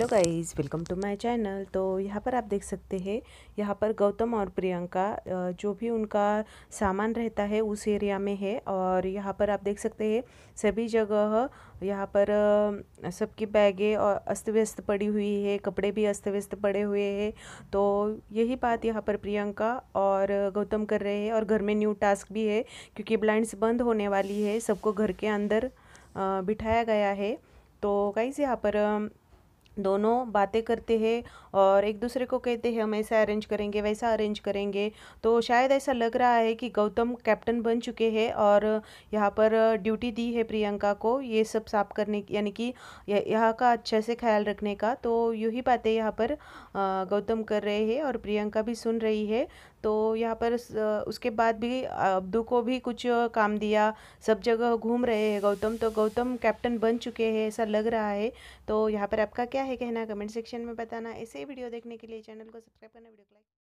hello guys welcome to my channel तो यहाँ पर आप देख सकते हैं यहाँ पर गौतम और प्रियंका जो भी उनका सामान रहता है उस एरिया में है और यहाँ पर आप देख सकते हैं सभी जगह यहाँ पर सबकी बैगें और अस्त व्यस्त पड़ी हुई है कपड़े भी अस्त व्यस्त पड़े हुए हैं तो यही बात यहाँ पर प्रियंका और गौतम कर रहे हैं और घर में न्यू टास्क भी है क्योंकि ब्लाइंड्स बंद होने वाली है सबको घर के अंदर बिठाया गया है तो गाइज़ यहाँ पर दोनों बातें करते हैं और एक दूसरे को कहते हैं हम ऐसा अरेंज करेंगे वैसा अरेंज करेंगे तो शायद ऐसा लग रहा है कि गौतम कैप्टन बन चुके हैं और यहाँ पर ड्यूटी दी है प्रियंका को ये सब साफ करने यानी कि यहाँ का अच्छे से ख्याल रखने का तो यही बातें यहाँ पर गौतम कर रहे हैं और प्रियंका भी सुन रही है तो यहाँ पर उसके बाद भी अब्दू को भी कुछ काम दिया सब जगह घूम रहे हैं गौतम तो गौतम कैप्टन बन चुके हैं ऐसा लग रहा है तो यहाँ पर आपका क्या है कहना कमेंट सेक्शन में बताना ऐसे ही वीडियो देखने के लिए चैनल को सब्सक्राइब करना वीडियो को लाइक